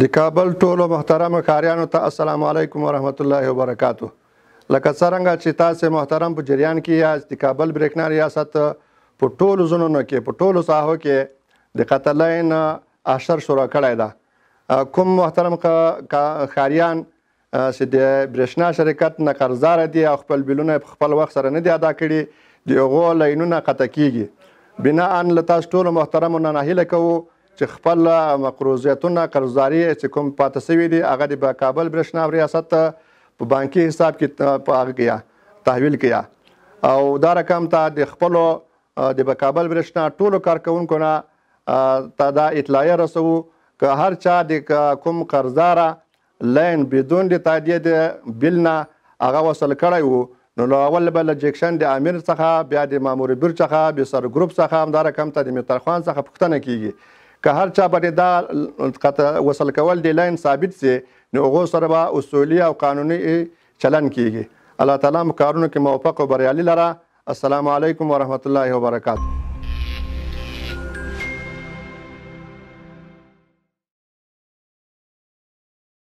د کابل ټولو محترم کاریانو ته السلام علیکم ورحمت الله وبرکاتو لکه څنګه چې تاسو محترم په جریان کې یاست د کابل برېښنا ریاست په ټولو زونونو کې په ټولو ساحو کې د قتلین اشر شروع کړی ده کوم محترم کاریان چې د برېښنا شرکت نه قرضدار دي او خپل بلونه په خپل وخت سره نه دي ادا کړي د هغو لاینونه قطع کیږي بنا ان له تاسو ټولو محترمو نه ناهیله کوو چې خپل مقروضیتونه قرضداري چې کوم پاتې سوي دي هغه د کابل برښنا ریاست په بانکي حساب کې په هغه کې تحویل کیا او دا رقم ته د خپل د کابل برښنا ټولو کارکونکو نه تا دا اطلاع رسو که هر چا د کوم قرضدار لاین بدون د تادیه د بل نه هغه وصل کړی وو نو نو اول بل جکشن د امیر څخه بیا د مامور بیر څخه به سر ګروپ څخه هم دا رقم ته د میتر خان څخه پوښتنه کیږي که هر چا باندې دا قطع وصل کول دی لاین ثابت سي نو هغه سره به اصولي او قانوني چلن کیږي الله تعالی مکارونو کې موفق او بریالي لره السلام علیکم ورحمت الله وبرکاته